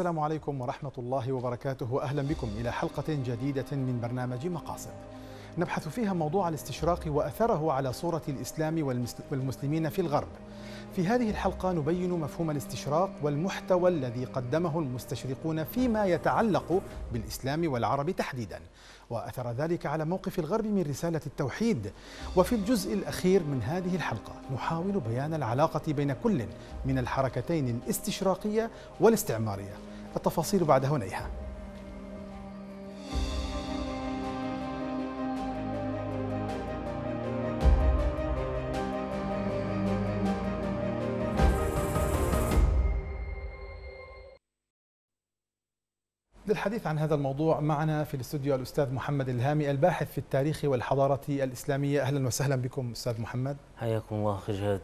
السلام عليكم ورحمة الله وبركاته وأهلا بكم إلى حلقة جديدة من برنامج مقاصد نبحث فيها موضوع الاستشراق وأثره على صورة الإسلام والمسلمين في الغرب في هذه الحلقة نبين مفهوم الاستشراق والمحتوى الذي قدمه المستشرقون فيما يتعلق بالإسلام والعرب تحديدا وأثر ذلك على موقف الغرب من رسالة التوحيد وفي الجزء الأخير من هذه الحلقة نحاول بيان العلاقة بين كل من الحركتين الاستشراقية والاستعمارية التفاصيل بعد هنيها للحديث عن هذا الموضوع معنا في الاستوديو الاستاذ محمد الهامي الباحث في التاريخ والحضاره الاسلاميه اهلا وسهلا بكم استاذ محمد حياكم الله خجاد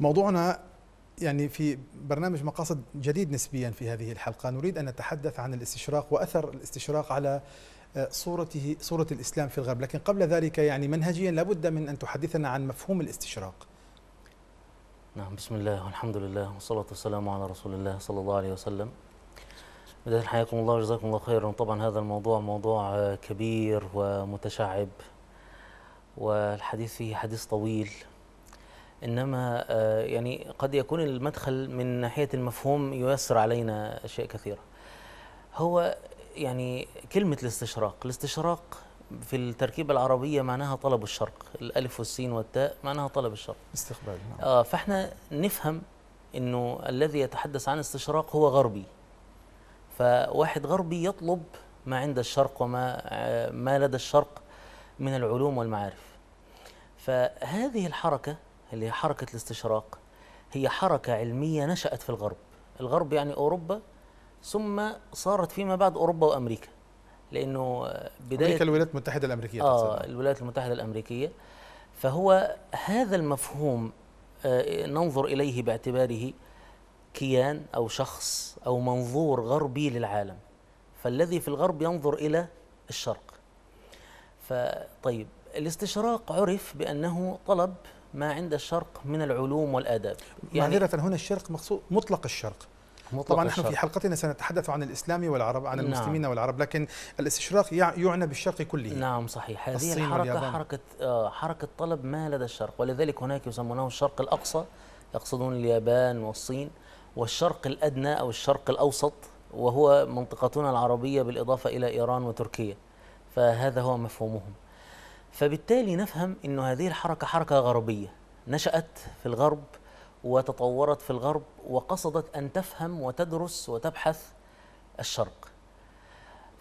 موضوعنا يعني في برنامج مقاصد جديد نسبيا في هذه الحلقة نريد أن نتحدث عن الاستشراق وأثر الاستشراق على آه، صورته صورة الإسلام في الغرب لكن قبل ذلك يعني منهجيا لابد من أن تحدثنا عن مفهوم الاستشراق نعم بسم الله والحمد لله والصلاة والسلام على رسول الله صلى الله عليه وسلم بداية حياكم الله وجزاكم الله خيرا طبعا هذا الموضوع موضوع آه، كبير ومتشعب والحديث فيه حديث طويل انما آه، يعني قد يكون المدخل من ناحيه المفهوم ييسر علينا اشياء كثيره هو يعني كلمه الاستشراق الاستشراق في التركيبه العربيه معناها طلب الشرق الالف والسين والتاء معناها طلب الشرق استقبال نعم. آه فاحنا نفهم انه الذي يتحدث عن استشراق هو غربي فواحد غربي يطلب ما عند الشرق وما آه، ما لدى الشرق من العلوم والمعارف فهذه الحركه اللي هي حركة الاستشراق هي حركة علمية نشأت في الغرب الغرب يعني أوروبا ثم صارت فيما بعد أوروبا وأمريكا لأنه آه، بداية أمريكا الولايات المتحدة الأمريكية آه الولايات المتحدة الأمريكية فهو هذا المفهوم آه، ننظر إليه باعتباره كيان أو شخص أو منظور غربي للعالم فالذي في الغرب ينظر إلى الشرق فطيب الاستشراق عرف بأنه طلب ما عند الشرق من العلوم والآداب يعني معذرة هنا الشرق مقصود مطلق الشرق طبعا نحن في حلقتنا سنتحدث عن الإسلام والعرب عن نعم. المسلمين والعرب لكن الاستشراق يعنى بالشرق كله نعم صحيح هذه الحركة حركة آه، حركة طلب ما لدى الشرق ولذلك هناك يسمونه الشرق الأقصى يقصدون اليابان والصين والشرق الأدنى أو الشرق الأوسط وهو منطقتنا العربية بالإضافة إلى إيران وتركيا فهذا هو مفهومهم فبالتالي نفهم أن هذه الحركة حركة غربية نشأت في الغرب وتطورت في الغرب وقصدت أن تفهم وتدرس وتبحث الشرق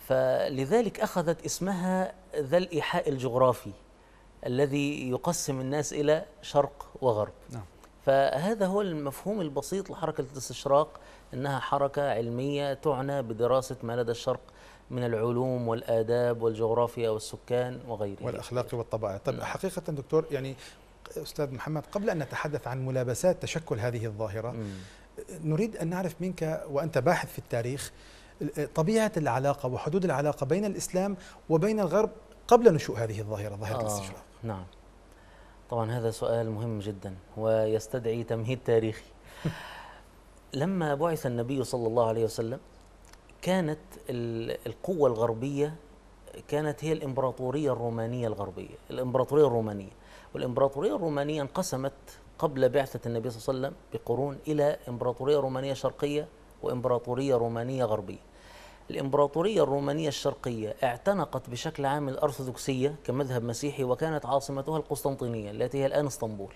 فلذلك أخذت اسمها ذا الإيحاء الجغرافي الذي يقسم الناس إلى شرق وغرب نعم. فهذا هو المفهوم البسيط لحركة الاستشراق أنها حركة علمية تعنى بدراسة ما لدى الشرق من العلوم والآداب والجغرافيا والسكان وغيره والأخلاق والطبائع طب نعم. حقيقة دكتور يعني أستاذ محمد قبل أن نتحدث عن ملابسات تشكل هذه الظاهرة م. نريد أن نعرف منك وأنت باحث في التاريخ طبيعة العلاقة وحدود العلاقة بين الإسلام وبين الغرب قبل نشوء هذه الظاهرة ظاهرة آه الاستشراق نعم طبعا هذا سؤال مهم جدا ويستدعي تمهيد تاريخي لما بعث النبي صلى الله عليه وسلم كانت القوة الغربية كانت هي الإمبراطورية الرومانية الغربية الإمبراطورية الرومانية والإمبراطورية الرومانية انقسمت قبل بعثة النبي صلى الله عليه وسلم بقرون إلى إمبراطورية رومانية شرقية وإمبراطورية رومانية غربية الإمبراطورية الرومانية الشرقية اعتنقت بشكل عام الأرثوذكسية كمذهب مسيحي وكانت عاصمتها القسطنطينية التي هي الآن اسطنبول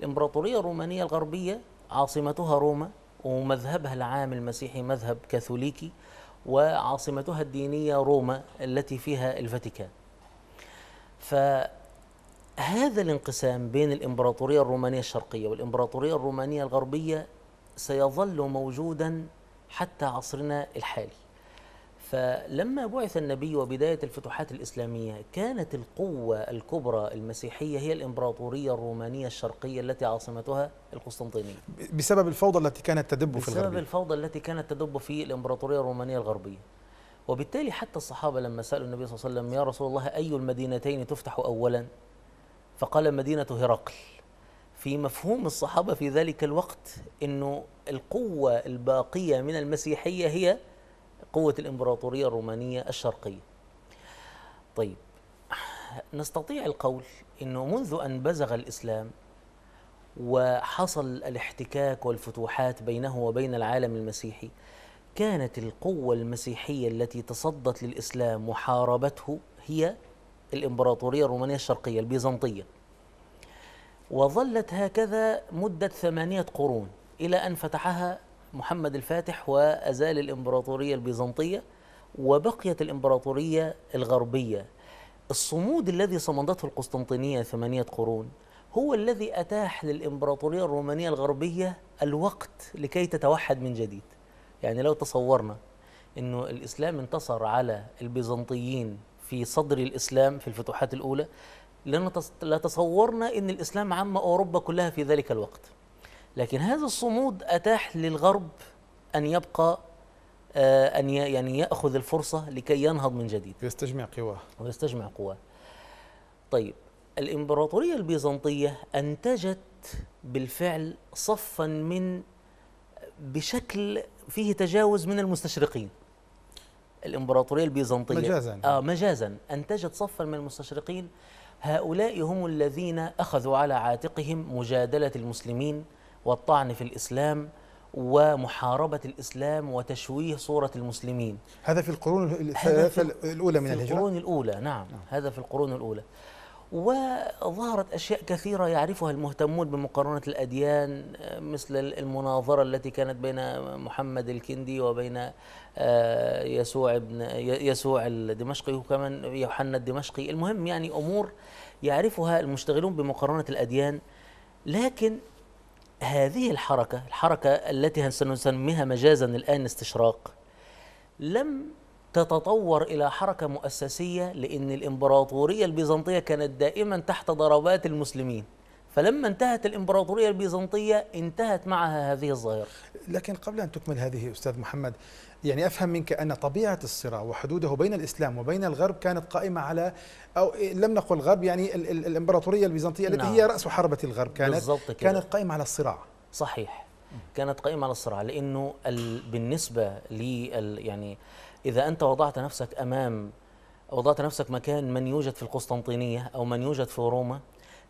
الإمبراطورية الرومانية الغربية عاصمتها روما ومذهبها العام المسيحي مذهب كاثوليكي وعاصمتها الدينية روما التي فيها الفاتيكان فهذا الانقسام بين الإمبراطورية الرومانية الشرقية والإمبراطورية الرومانية الغربية سيظل موجودا حتى عصرنا الحالي فلما بعث النبي وبداية الفتوحات الإسلامية كانت القوة الكبرى المسيحية هي الإمبراطورية الرومانية الشرقية التي عاصمتها القسطنطينية بسبب الفوضى التي كانت تدب في الغربية بسبب الفوضى التي كانت تدب في الإمبراطورية الرومانية الغربية وبالتالي حتى الصحابة لما سألوا النبي صلى الله عليه وسلم يا رسول الله أي المدينتين تفتح أولا فقال مدينة هرقل في مفهوم الصحابة في ذلك الوقت أنه القوة الباقية من المسيحية هي قوة الإمبراطورية الرومانية الشرقية طيب نستطيع القول أنه منذ أن بزغ الإسلام وحصل الاحتكاك والفتوحات بينه وبين العالم المسيحي كانت القوة المسيحية التي تصدت للإسلام وحاربته هي الإمبراطورية الرومانية الشرقية البيزنطية وظلت هكذا مدة ثمانية قرون إلى أن فتحها محمد الفاتح وأزال الإمبراطورية البيزنطية وبقيت الإمبراطورية الغربية الصمود الذي صمدته القسطنطينية ثمانية قرون هو الذي أتاح للإمبراطورية الرومانية الغربية الوقت لكي تتوحد من جديد يعني لو تصورنا أنه الإسلام انتصر على البيزنطيين في صدر الإسلام في الفتوحات الأولى لتصورنا أن الإسلام عم أوروبا كلها في ذلك الوقت لكن هذا الصمود أتاح للغرب أن يبقى آه، أن يعني يأخذ الفرصة لكي ينهض من جديد ويستجمع قواه ويستجمع قواه طيب الإمبراطورية البيزنطية أنتجت بالفعل صفا من بشكل فيه تجاوز من المستشرقين الإمبراطورية البيزنطية مجازا آه مجازا أنتجت صفا من المستشرقين هؤلاء هم الذين أخذوا على عاتقهم مجادلة المسلمين والطعن في الإسلام ومحاربة الإسلام وتشويه صورة المسلمين هذا في القرون الثلاثة الأولى من الهجرة في القرون الأولى نعم. نعم هذا في القرون الأولى وظهرت أشياء كثيرة يعرفها المهتمون بمقارنة الأديان مثل المناظرة التي كانت بين محمد الكندي وبين آه، يسوع ابن يسوع الدمشقي وكمان يوحنا الدمشقي المهم يعني أمور يعرفها المشتغلون بمقارنة الأديان لكن هذه الحركة الحركة التي سنسميها مجازا الآن استشراق لم تتطور إلى حركة مؤسسية لأن الإمبراطورية البيزنطية كانت دائما تحت ضربات المسلمين فلما انتهت الإمبراطورية البيزنطية انتهت معها هذه الظاهرة لكن قبل أن تكمل هذه أستاذ محمد يعني افهم منك ان طبيعه الصراع وحدوده بين الاسلام وبين الغرب كانت قائمه على او لم نقل الغرب يعني ال ال الامبراطوريه البيزنطيه التي نعم. هي راس حربه الغرب كانت كده. كانت قائمه على الصراع صحيح كانت قائمه على الصراع لانه بالنسبه ل يعني اذا انت وضعت نفسك امام وضعت نفسك مكان من يوجد في القسطنطينيه او من يوجد في روما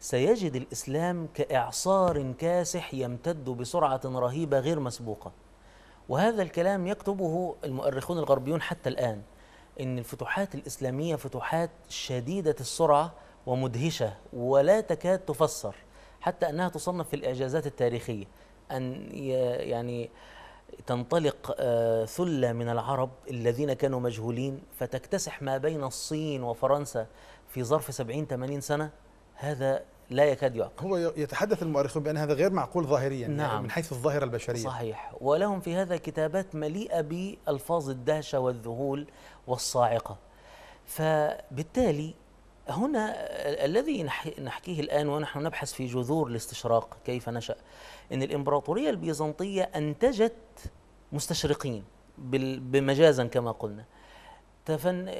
سيجد الاسلام كاعصار كاسح يمتد بسرعه رهيبه غير مسبوقه وهذا الكلام يكتبه المؤرخون الغربيون حتى الآن أن الفتوحات الإسلامية فتوحات شديدة السرعة ومدهشة ولا تكاد تفسر حتى أنها تصنف في الإعجازات التاريخية أن يعني تنطلق آه، ثلة من العرب الذين كانوا مجهولين فتكتسح ما بين الصين وفرنسا في ظرف 70 80 سنة هذا لا يكاد يعقل هو يتحدث المؤرخون بأن هذا غير معقول ظاهريا يعني نعم يعني من حيث الظاهرة البشرية صحيح ولهم في هذا كتابات مليئة بألفاظ الدهشة والذهول والصاعقة فبالتالي هنا الذي نحكيه الآن ونحن نبحث في جذور الاستشراق كيف نشأ أن الإمبراطورية البيزنطية أنتجت مستشرقين بمجازا كما قلنا تفن آه،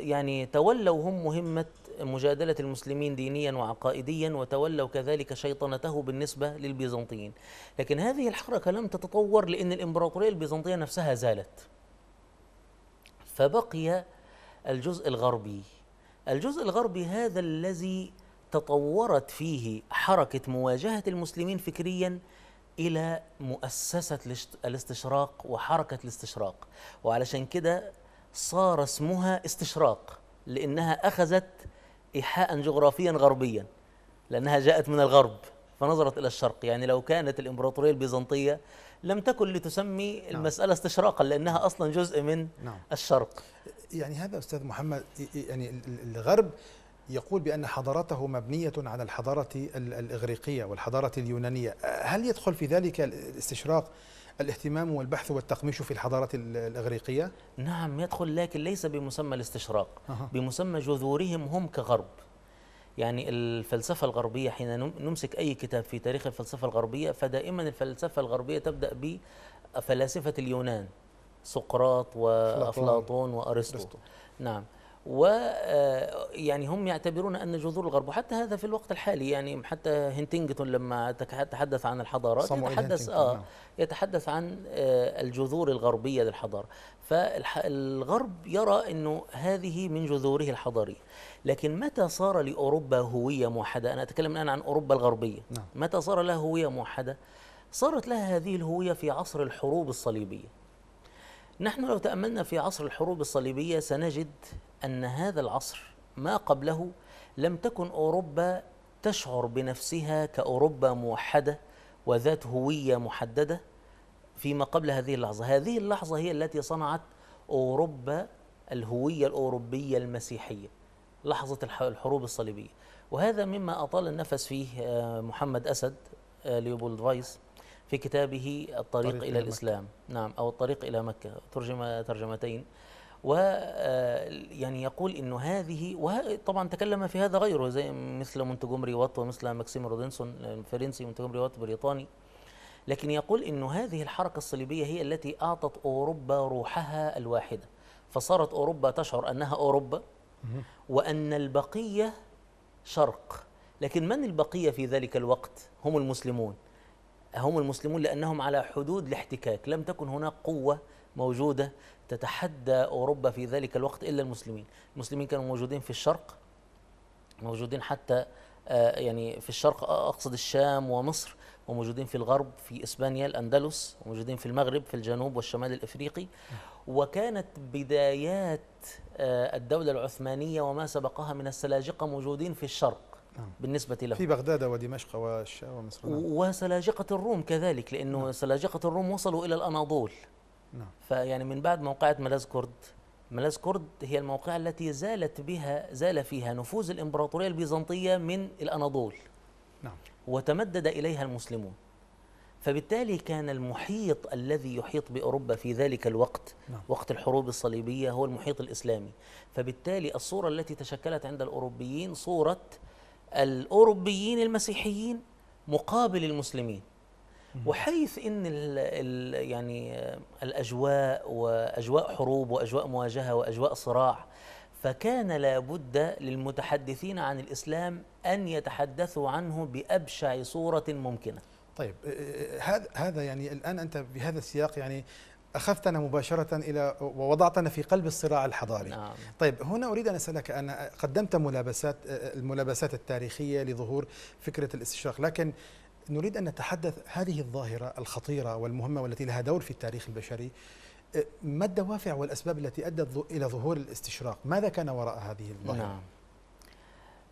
يعني تولوا هم مهمة مجادلة المسلمين دينيا وعقائديا وتولوا كذلك شيطنته بالنسبة للبيزنطيين لكن هذه الحركة لم تتطور لأن الإمبراطورية البيزنطية نفسها زالت فبقي الجزء الغربي الجزء الغربي هذا الذي تطورت فيه حركة مواجهة المسلمين فكريا إلى مؤسسة الاستشراق وحركة الاستشراق وعلشان كده صار اسمها استشراق لأنها أخذت إيحاء جغرافيا غربيا لأنها جاءت من الغرب فنظرت إلى الشرق يعني لو كانت الإمبراطورية البيزنطية لم تكن لتسمي نعم. المسألة استشراقا لأنها أصلا جزء من نعم. الشرق يعني هذا أستاذ محمد يعني الغرب يقول بأن حضارته مبنية على الحضارة الإغريقية والحضارة اليونانية هل يدخل في ذلك الاستشراق الاهتمام والبحث والتقميش في الحضارة الأغريقية؟ نعم يدخل لكن ليس بمسمى الاستشراق أه. بمسمى جذورهم هم كغرب يعني الفلسفة الغربية حين نمسك أي كتاب في تاريخ الفلسفة الغربية فدائما الفلسفة الغربية تبدأ بفلاسفة اليونان سقراط وأفلاطون وأرسطو نعم ويعني آه، هم يعتبرون ان جذور الغرب وحتى هذا في الوقت الحالي يعني حتى هنتنجتون لما تحدث عن الحضارات يتحدث اه نعم. يتحدث عن آه، الجذور الغربيه للحضاره فالغرب يرى انه هذه من جذوره الحضاريه لكن متى صار لاوروبا هويه موحده انا اتكلم الان عن اوروبا الغربيه نعم. متى صار لها هويه موحده صارت لها هذه الهويه في عصر الحروب الصليبيه نحن لو تأملنا في عصر الحروب الصليبية سنجد أن هذا العصر ما قبله لم تكن أوروبا تشعر بنفسها كأوروبا موحدة وذات هوية محددة فيما قبل هذه اللحظة هذه اللحظة هي التي صنعت أوروبا الهوية الأوروبية المسيحية لحظة الحروب الصليبية وهذا مما أطال النفس فيه آه، محمد أسد آه، ليوبولد فايس في كتابه الطريق إلى, إلى الإسلام مكة. نعم أو الطريق إلى مكة ترجمة ترجمتين و آه، يعني يقول انه هذه وطبعا تكلم في هذا غيره زي مثل مونتجومري وات ومثل ماكسيم رودنسون الفرنسي مونتجومري وات بريطاني لكن يقول انه هذه الحركه الصليبيه هي التي اعطت اوروبا روحها الواحده فصارت اوروبا تشعر انها اوروبا وان البقيه شرق لكن من البقيه في ذلك الوقت هم المسلمون هم المسلمون لانهم على حدود الاحتكاك لم تكن هناك قوه موجوده تتحدى أوروبا في ذلك الوقت إلا المسلمين المسلمين كانوا موجودين في الشرق موجودين حتى آه، يعني في الشرق أقصد الشام ومصر وموجودين في الغرب في إسبانيا الأندلس وموجودين في المغرب في الجنوب والشمال الإفريقي وكانت بدايات آه، الدولة العثمانية وما سبقها من السلاجقة موجودين في الشرق نعم. بالنسبة لهم في بغداد ودمشق ومصر نعم. وسلاجقة الروم كذلك لأنه نعم. سلاجقة الروم وصلوا إلى الأناضول نعم فيعني من بعد موقعة ملاز كرد ملاز كرد هي الموقعة التي زالت بها زال فيها نفوذ الإمبراطورية البيزنطية من الأناضول نعم وتمدد إليها المسلمون فبالتالي كان المحيط الذي يحيط بأوروبا في ذلك الوقت نعم. وقت الحروب الصليبية هو المحيط الإسلامي فبالتالي الصورة التي تشكلت عند الأوروبيين صورة الأوروبيين المسيحيين مقابل المسلمين وحيث ان ال ال يعني الاجواء واجواء حروب واجواء مواجهه واجواء صراع فكان لابد للمتحدثين عن الاسلام ان يتحدثوا عنه بابشع صوره ممكنه. طيب آه، آه، هذا هذا يعني الان انت بهذا السياق يعني اخذتنا مباشره الى ووضعتنا في قلب الصراع الحضاري. نعم. طيب هنا اريد ان اسالك ان قدمت ملابسات آه، الملابسات التاريخيه لظهور فكره الاستشراق لكن نريد أن نتحدث هذه الظاهرة الخطيرة والمهمة والتي لها دور في التاريخ البشري أه، ما الدوافع والأسباب التي أدت إلى ظهور الاستشراق ماذا كان وراء هذه الظاهرة؟ نعم.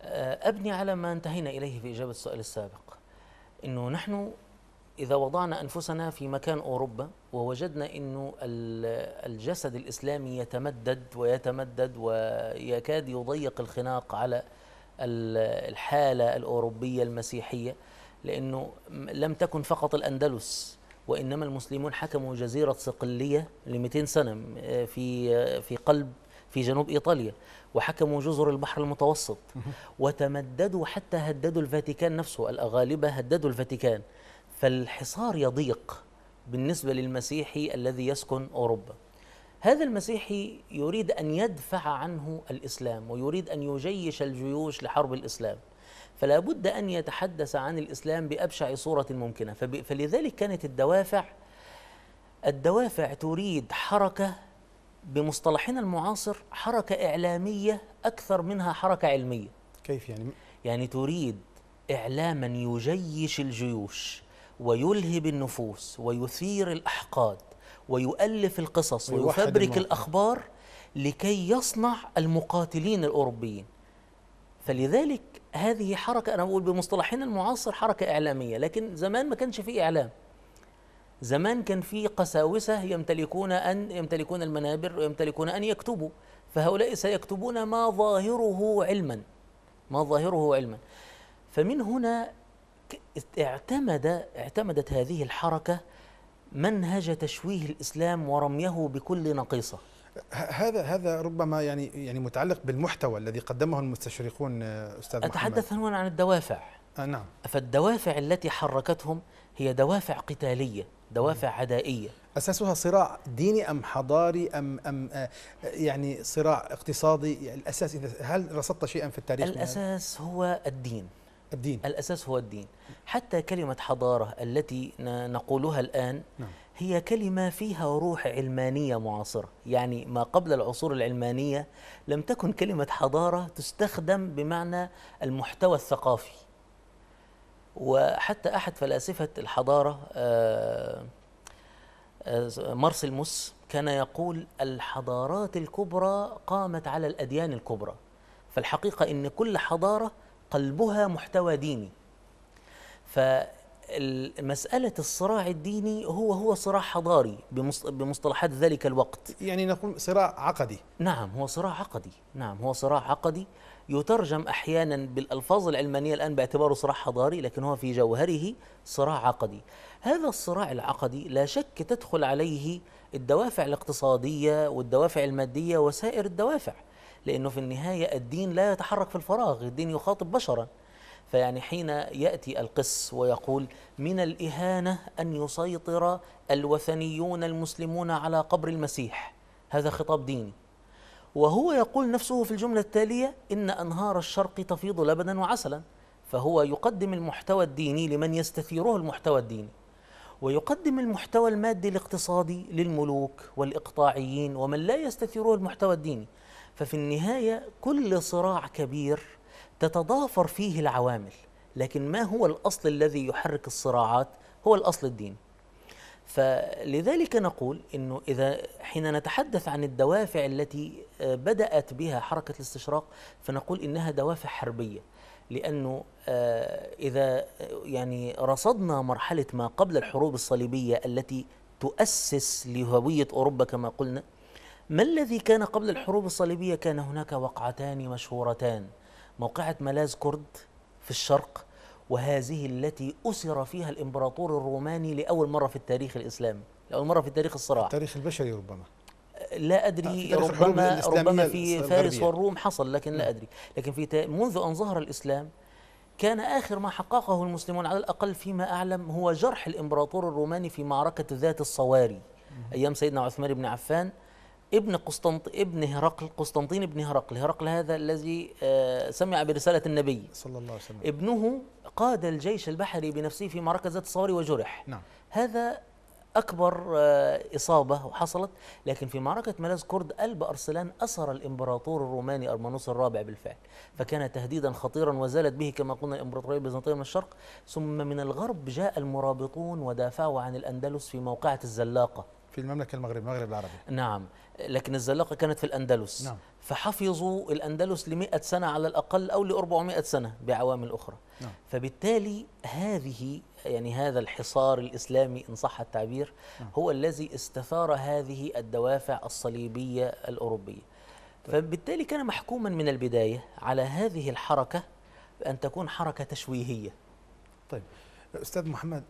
أه، أبني على ما انتهينا إليه في إجابة السؤال السابق أنه نحن إذا وضعنا أنفسنا في مكان أوروبا ووجدنا أنه الجسد الإسلامي يتمدد ويتمدد ويكاد يضيق الخناق على الحالة الأوروبية المسيحية لأنه لم تكن فقط الأندلس وإنما المسلمون حكموا جزيرة صقلية ل 200 سنة في في قلب في جنوب إيطاليا وحكموا جزر البحر المتوسط وتمددوا حتى هددوا الفاتيكان نفسه الأغالبة هددوا الفاتيكان فالحصار يضيق بالنسبة للمسيحي الذي يسكن أوروبا هذا المسيحي يريد أن يدفع عنه الإسلام ويريد أن يجيش الجيوش لحرب الإسلام فلا بد أن يتحدث عن الإسلام بأبشع صورة ممكنة فلذلك كانت الدوافع الدوافع تريد حركة بمصطلحنا المعاصر حركة إعلامية أكثر منها حركة علمية كيف يعني؟ يعني تريد إعلاما يجيش الجيوش ويلهب النفوس ويثير الأحقاد ويؤلف القصص ويفبرك الأخبار لكي يصنع المقاتلين الأوروبيين فلذلك هذه حركة أنا بقول بمصطلحين المعاصر حركة إعلامية لكن زمان ما كانش في إعلام زمان كان في قساوسة يمتلكون أن يمتلكون المنابر ويمتلكون أن يكتبوا فهؤلاء سيكتبون ما ظاهره علما ما ظاهره علما فمن هنا اعتمد اعتمدت هذه الحركة منهج تشويه الإسلام ورميه بكل نقيصة هذا هذا ربما يعني يعني متعلق بالمحتوى الذي قدمه المستشرقون آه، استاذ اتحدث هنا عن الدوافع آه نعم فالدوافع التي حركتهم هي دوافع قتاليه دوافع عدائيه اساسها صراع ديني ام حضاري ام ام آه، يعني صراع اقتصادي يعني الاساس اذا هل رصدت شيئا في التاريخ الاساس هو الدين الدين الاساس هو الدين حتى كلمه حضاره التي نقولها الان نعم. هي كلمة فيها روح علمانية معاصرة يعني ما قبل العصور العلمانية لم تكن كلمة حضارة تستخدم بمعنى المحتوى الثقافي وحتى أحد فلاسفة الحضارة آه، آه، موس كان يقول الحضارات الكبرى قامت على الأديان الكبرى فالحقيقة إن كل حضارة قلبها محتوى ديني مسألة الصراع الديني هو هو صراع حضاري بمصطلحات ذلك الوقت يعني نقول صراع عقدي نعم هو صراع عقدي نعم هو صراع عقدي يترجم أحيانا بالألفاظ العلمانية الآن باعتباره صراع حضاري لكن هو في جوهره صراع عقدي هذا الصراع العقدي لا شك تدخل عليه الدوافع الاقتصادية والدوافع المادية وسائر الدوافع لأنه في النهاية الدين لا يتحرك في الفراغ الدين يخاطب بشرا فيعني حين يأتي القس ويقول من الإهانة أن يسيطر الوثنيون المسلمون على قبر المسيح هذا خطاب ديني وهو يقول نفسه في الجملة التالية إن أنهار الشرق تفيض لبنا وعسلا فهو يقدم المحتوى الديني لمن يستثيره المحتوى الديني ويقدم المحتوى المادي الاقتصادي للملوك والإقطاعيين ومن لا يستثيره المحتوى الديني ففي النهاية كل صراع كبير تتضافر فيه العوامل لكن ما هو الأصل الذي يحرك الصراعات هو الأصل الديني فلذلك نقول انه اذا حين نتحدث عن الدوافع التي آه، بدات بها حركه الاستشراق فنقول انها دوافع حربيه لانه آه، اذا آه، يعني رصدنا مرحله ما قبل الحروب الصليبيه التي تؤسس لهويه اوروبا كما قلنا ما الذي كان قبل الحروب الصليبيه كان هناك وقعتان مشهورتان موقعة ملاز كرد في الشرق وهذه التي أسر فيها الإمبراطور الروماني لأول مرة في التاريخ الإسلامي لأول مرة في تاريخ الصراع التاريخ البشري ربما لا أدري ربما ربما في فارس والروم حصل لكن لا نعم. أدري لكن في منذ أن ظهر الإسلام كان آخر ما حققه المسلمون على الأقل فيما أعلم هو جرح الإمبراطور الروماني في معركة ذات الصواري أيام سيدنا عثمان بن عفان ابن قسطنط ابن هرقل قسطنطين ابن هرقل هرقل هذا الذي آه، سمع برسالة النبي صلى الله عليه وسلم ابنه قاد الجيش البحري بنفسه في معركة ذات الصواري وجرح نعم. هذا أكبر آه، إصابة حصلت لكن في معركة ملاز كرد قلب أرسلان أسر الإمبراطور الروماني أرمانوس الرابع بالفعل فكان تهديدا خطيرا وزالت به كما قلنا الإمبراطورية البيزنطية من الشرق ثم من الغرب جاء المرابطون ودافعوا عن الأندلس في موقعة الزلاقة في المملكة المغرب المغرب العربي نعم لكن الزلاقة كانت في الأندلس نعم. فحفظوا الأندلس لمئة سنة على الأقل أو لأربعمائة سنة بعوامل أخرى نعم. فبالتالي هذه يعني هذا الحصار الإسلامي إن صح التعبير نعم. هو الذي استثار هذه الدوافع الصليبية الأوروبية طيب. فبالتالي كان محكوما من البداية على هذه الحركة أن تكون حركة تشويهية طيب أستاذ محمد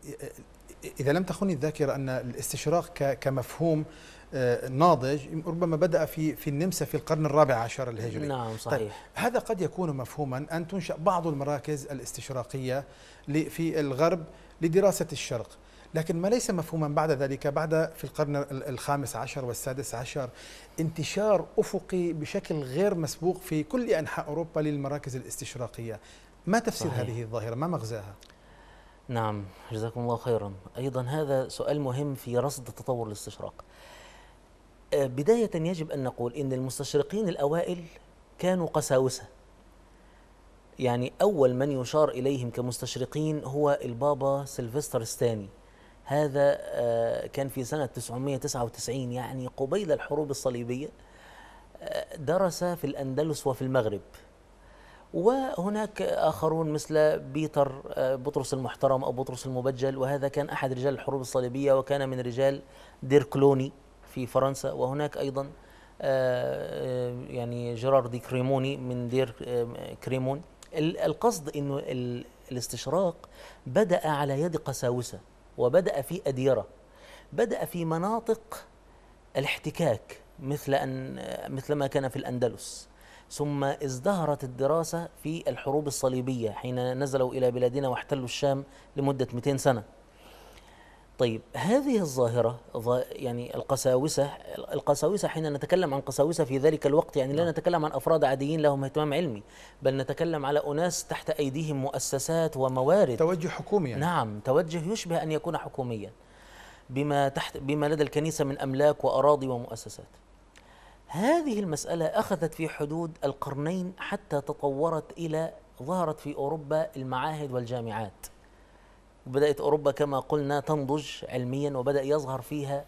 إذا لم تخني الذاكرة أن الاستشراق كمفهوم آه، ناضج ربما بدأ في في النمسا في القرن الرابع عشر الهجري نعم طيب، صحيح طيب هذا قد يكون مفهوما أن تنشأ بعض المراكز الاستشراقية في الغرب لدراسة الشرق لكن ما ليس مفهوما بعد ذلك بعد في القرن الخامس عشر والسادس عشر انتشار أفقي بشكل غير مسبوق في كل أنحاء أوروبا للمراكز الاستشراقية ما تفسير صحيح. هذه الظاهرة ما مغزاها؟ نعم جزاكم الله خيرا أيضا هذا سؤال مهم في رصد تطور الاستشراق آه، بداية يجب أن نقول إن المستشرقين الأوائل كانوا قساوسة يعني أول من يشار إليهم كمستشرقين هو البابا سيلفستر الثاني هذا آه، كان في سنة 999 يعني قبيل الحروب الصليبية آه، درس في الأندلس وفي المغرب وهناك آخرون مثل بيتر آه، بطرس المحترم أو بطرس المبجل وهذا كان أحد رجال الحروب الصليبية وكان من رجال ديركلوني في فرنسا وهناك أيضا آه، آه، يعني جيرار دي كريموني من دير كريمون القصد أنه الاستشراق بدأ على يد قساوسة وبدأ في أديرة بدأ في مناطق الاحتكاك مثل أن مثل ما كان في الأندلس ثم ازدهرت الدراسة في الحروب الصليبية حين نزلوا إلى بلادنا واحتلوا الشام لمدة 200 سنة طيب هذه الظاهرة يعني القساوسة القساوسة حين نتكلم عن قساوسة في ذلك الوقت يعني لا نعم. نتكلم عن أفراد عاديين لهم اهتمام علمي بل نتكلم على أناس تحت أيديهم مؤسسات وموارد توجه حكومي يعني. نعم توجه يشبه أن يكون حكوميا بما, تحت بما لدى الكنيسة من أملاك وأراضي ومؤسسات هذه المسألة أخذت في حدود القرنين حتى تطورت إلى ظهرت في أوروبا المعاهد والجامعات بدأت أوروبا كما قلنا تنضج علميا وبدأ يظهر فيها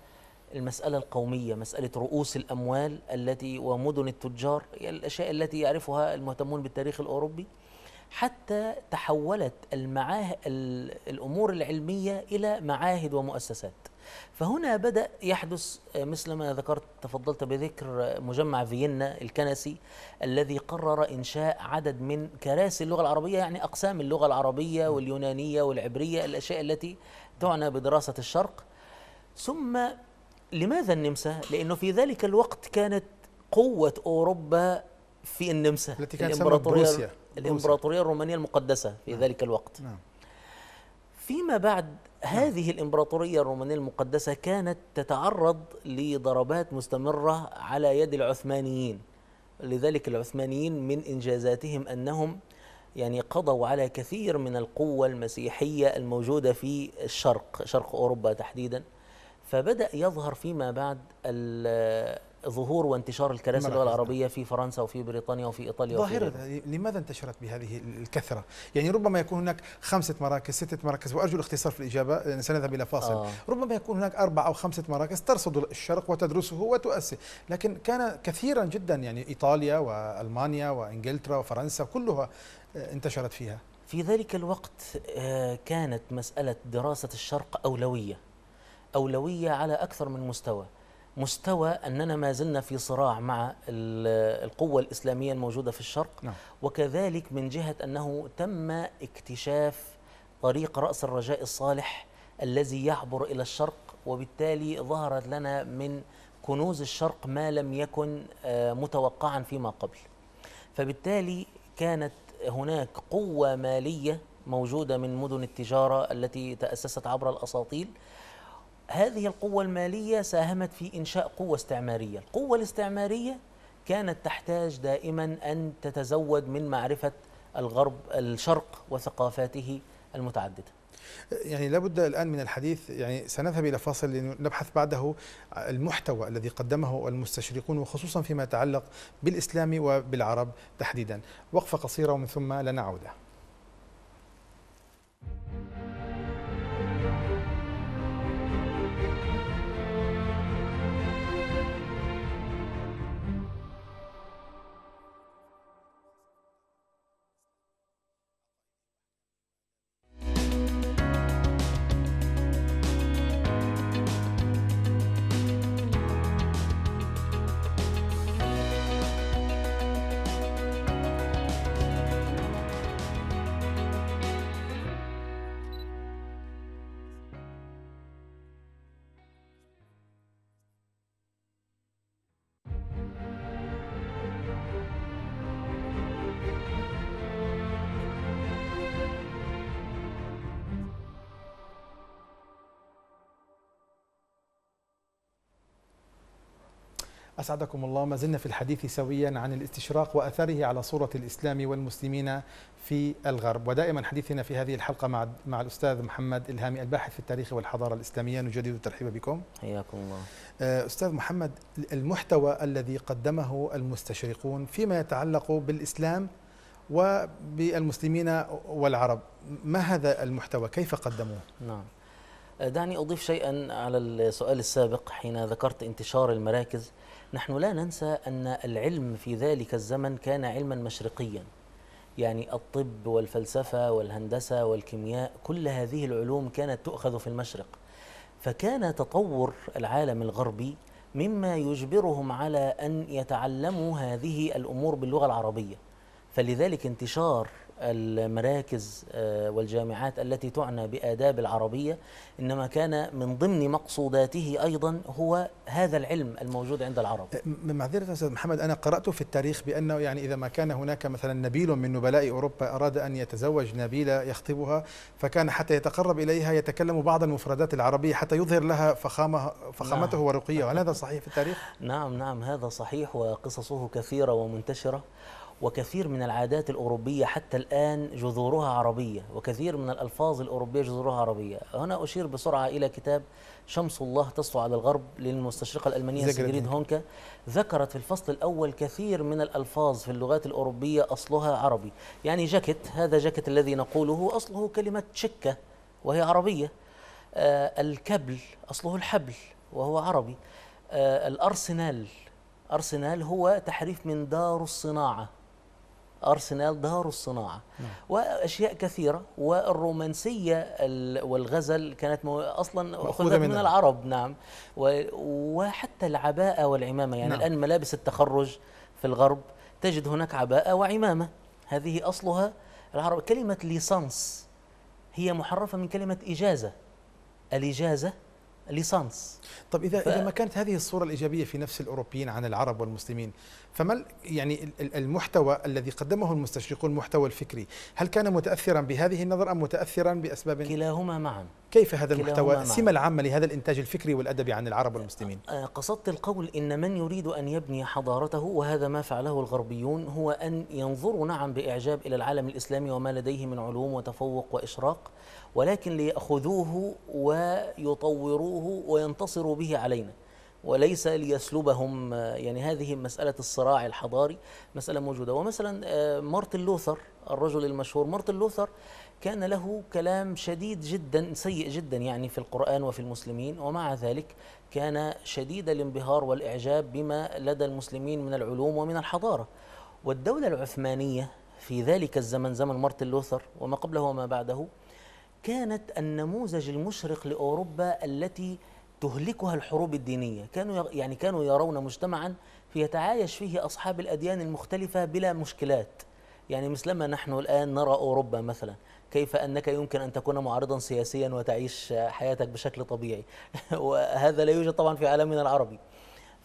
المسألة القومية مسألة رؤوس الأموال التي ومدن التجار الأشياء التي يعرفها المهتمون بالتاريخ الأوروبي حتى تحولت المعاه الأمور العلمية إلى معاهد ومؤسسات فهنا بدأ يحدث آه، مثل ما ذكرت تفضلت بذكر آه، مجمع فيينا الكنسي الذي قرر إنشاء عدد من كراسي اللغة العربية يعني أقسام اللغة العربية واليونانية والعبرية الأشياء التي تعنى بدراسة الشرق ثم لماذا النمسا؟ لأنه في ذلك الوقت كانت قوة أوروبا في النمسا التي كانت الإمبراطورية روسيا الإمبراطورية الرومانية المقدسة في نعم. ذلك الوقت نعم. فيما بعد نعم. هذه الإمبراطورية الرومانية المقدسة كانت تتعرض لضربات مستمرة على يد العثمانيين لذلك العثمانيين من إنجازاتهم أنهم يعني قضوا على كثير من القوة المسيحية الموجودة في الشرق شرق أوروبا تحديدا فبدأ يظهر فيما بعد ظهور وانتشار الكراسي الدول العربية في فرنسا وفي بريطانيا وفي إيطاليا ظاهرة يعني لماذا انتشرت بهذه الكثرة؟ يعني ربما يكون هناك خمسة مراكز ستة مراكز وأرجو الاختصار في الإجابة لأن سنذهب إلى فاصل آه. ربما يكون هناك أربع أو خمسة مراكز ترصد الشرق وتدرسه وتؤسس لكن كان كثيرا جدا يعني إيطاليا وألمانيا وإنجلترا وفرنسا كلها آه، انتشرت فيها في ذلك الوقت آه، كانت مسألة دراسة الشرق أولوية أولوية على أكثر من مستوى مستوى أننا ما زلنا في صراع مع القوة الإسلامية الموجودة في الشرق نعم. وكذلك من جهة أنه تم اكتشاف طريق رأس الرجاء الصالح الذي يعبر إلى الشرق وبالتالي ظهرت لنا من كنوز الشرق ما لم يكن آه، متوقعا فيما قبل فبالتالي كانت هناك قوة مالية موجودة من مدن التجارة التي تأسست عبر الأساطيل هذه القوة المالية ساهمت في إنشاء قوة استعمارية القوة الاستعمارية كانت تحتاج دائما أن تتزود من معرفة الغرب الشرق وثقافاته المتعددة يعني لابد الآن من الحديث يعني سنذهب إلى فاصل لنبحث بعده المحتوى الذي قدمه المستشرقون وخصوصا فيما يتعلق بالإسلام وبالعرب تحديدا وقفة قصيرة ومن ثم لنعودة أسعدكم الله ما زلنا في الحديث سويا عن الاستشراق وأثره على صورة الإسلام والمسلمين في الغرب ودائما حديثنا في هذه الحلقة مع, مع الأستاذ محمد الهامي الباحث في التاريخ والحضارة الإسلامية نجدد الترحيب بكم حياكم الله آه، أستاذ محمد المحتوى الذي قدمه المستشرقون فيما يتعلق بالإسلام وبالمسلمين والعرب ما هذا المحتوى كيف قدموه؟ نعم دعني أضيف شيئا على السؤال السابق حين ذكرت انتشار المراكز نحن لا ننسى أن العلم في ذلك الزمن كان علما مشرقيا يعني الطب والفلسفة والهندسة والكيمياء كل هذه العلوم كانت تؤخذ في المشرق فكان تطور العالم الغربي مما يجبرهم على أن يتعلموا هذه الأمور باللغة العربية فلذلك انتشار المراكز آه، والجامعات التي تعنى بآداب العربية إنما كان من ضمن مقصوداته أيضا هو هذا العلم الموجود عند العرب أه، معذرة أستاذ محمد أنا قرأت في التاريخ بأنه يعني إذا ما كان هناك مثلا نبيل من نبلاء أوروبا أراد أن يتزوج نبيلة يخطبها فكان حتى يتقرب إليها يتكلم بعض المفردات العربية حتى يظهر لها فخامه فخامته نعم. ورقية هل هذا صحيح في التاريخ؟ نعم نعم هذا صحيح وقصصه كثيرة ومنتشرة وكثير من العادات الأوروبية حتى الآن جذورها عربية وكثير من الألفاظ الأوروبية جذورها عربية هنا أشير بسرعة إلى كتاب شمس الله تسطع على الغرب للمستشرقة الألمانية سيجريد هونكا ذكرت في الفصل الأول كثير من الألفاظ في اللغات الأوروبية أصلها عربي يعني جاكيت هذا جاكيت الذي نقوله أصله كلمة شكة وهي عربية آه الكبل أصله الحبل وهو عربي آه الأرسنال أرسنال هو تحريف من دار الصناعة أرسنال دار الصناعة نعم. وأشياء كثيرة والرومانسية والغزل كانت أصلا أخذت من, العرب نعم وحتى العباءة والعمامة يعني نعم. الآن ملابس التخرج في الغرب تجد هناك عباءة وعمامة هذه أصلها العرب كلمة ليسانس هي محرفة من كلمة إجازة الإجازة ليسانس طب اذا ف... اذا ما كانت هذه الصوره الايجابيه في نفس الاوروبيين عن العرب والمسلمين فما يعني المحتوى الذي قدمه المستشرقون المحتوى الفكري هل كان متاثرا بهذه النظره ام متاثرا باسباب كلاهما معا كيف هذا المحتوى السمه العامه لهذا الانتاج الفكري والادبي عن العرب والمسلمين قصدت القول ان من يريد ان يبني حضارته وهذا ما فعله الغربيون هو ان ينظروا نعم باعجاب الى العالم الاسلامي وما لديه من علوم وتفوق واشراق ولكن ليأخذوه ويطوروه وينتصروا به علينا وليس ليسلبهم يعني هذه مسألة الصراع الحضاري مسألة موجودة ومثلا آه، مارتن لوثر الرجل المشهور مارتن لوثر كان له كلام شديد جدا سيء جدا يعني في القرآن وفي المسلمين ومع ذلك كان شديد الانبهار والإعجاب بما لدى المسلمين من العلوم ومن الحضارة والدولة العثمانية في ذلك الزمن زمن مارتن لوثر وما قبله وما بعده كانت النموذج المشرق لأوروبا التي تهلكها الحروب الدينية كانوا يعني كانوا يرون مجتمعا يتعايش فيه أصحاب الأديان المختلفة بلا مشكلات يعني مثلما نحن الآن نرى أوروبا مثلا كيف أنك يمكن أن تكون معارضا سياسيا وتعيش حياتك بشكل طبيعي وهذا لا يوجد طبعا في عالمنا العربي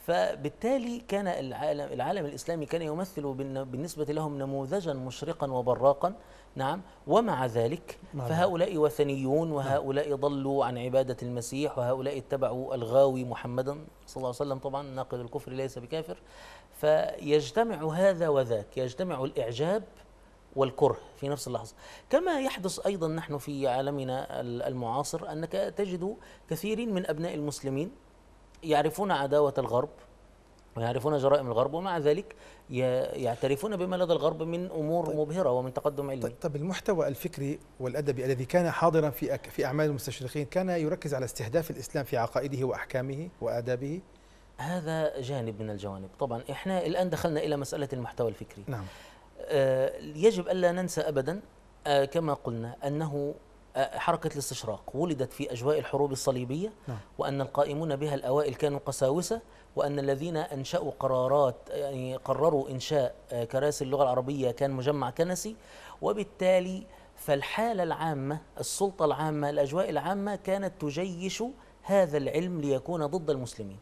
فبالتالي كان العالم العالم الاسلامي كان يمثل بالنسبه لهم نموذجا مشرقا وبراقا نعم ومع ذلك فهؤلاء وثنيون وهؤلاء ضلوا عن عباده المسيح وهؤلاء اتبعوا الغاوي محمدا صلى الله عليه وسلم طبعا ناقد الكفر ليس بكافر فيجتمع هذا وذاك يجتمع الاعجاب والكره في نفس اللحظة كما يحدث أيضا نحن في عالمنا المعاصر أنك تجد كثيرين من أبناء المسلمين يعرفون عداوة الغرب ويعرفون جرائم الغرب ومع ذلك يعترفون بما لدى الغرب من امور طيب مبهره ومن تقدم علمي. طيب, طيب المحتوى الفكري والادبي الذي كان حاضرا في في اعمال المستشرقين كان يركز على استهداف الاسلام في عقائده واحكامه وادابه. هذا جانب من الجوانب، طبعا احنا الان دخلنا الى مساله المحتوى الفكري. نعم. آه يجب الا ننسى ابدا آه كما قلنا انه حركة الاستشراق ولدت في أجواء الحروب الصليبية نعم. وأن القائمون بها الأوائل كانوا قساوسة وأن الذين أنشأوا قرارات يعني قرروا إنشاء آه، كراسي اللغة العربية كان مجمع كنسي وبالتالي فالحالة العامة السلطة العامة الأجواء العامة كانت تجيش هذا العلم ليكون ضد المسلمين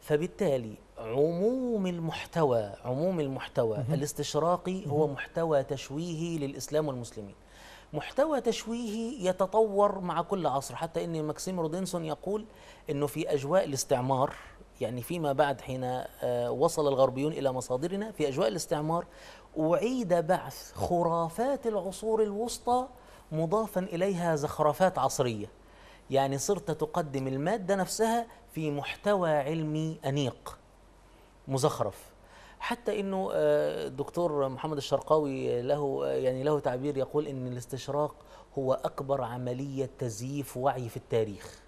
فبالتالي عموم المحتوى عموم المحتوى الاستشراقي هو محتوى تشويهي للإسلام والمسلمين محتوى تشويهي يتطور مع كل عصر حتى ان ماكسيم رودينسون يقول انه في اجواء الاستعمار يعني فيما بعد حين آه، وصل الغربيون الى مصادرنا في اجواء الاستعمار اعيد بعث خرافات العصور الوسطى مضافا اليها زخرفات عصريه يعني صرت تقدم الماده نفسها في محتوى علمي انيق مزخرف حتى انه آه، الدكتور محمد الشرقاوي له آه، يعني له تعبير يقول ان الاستشراق هو اكبر عمليه تزييف وعي في التاريخ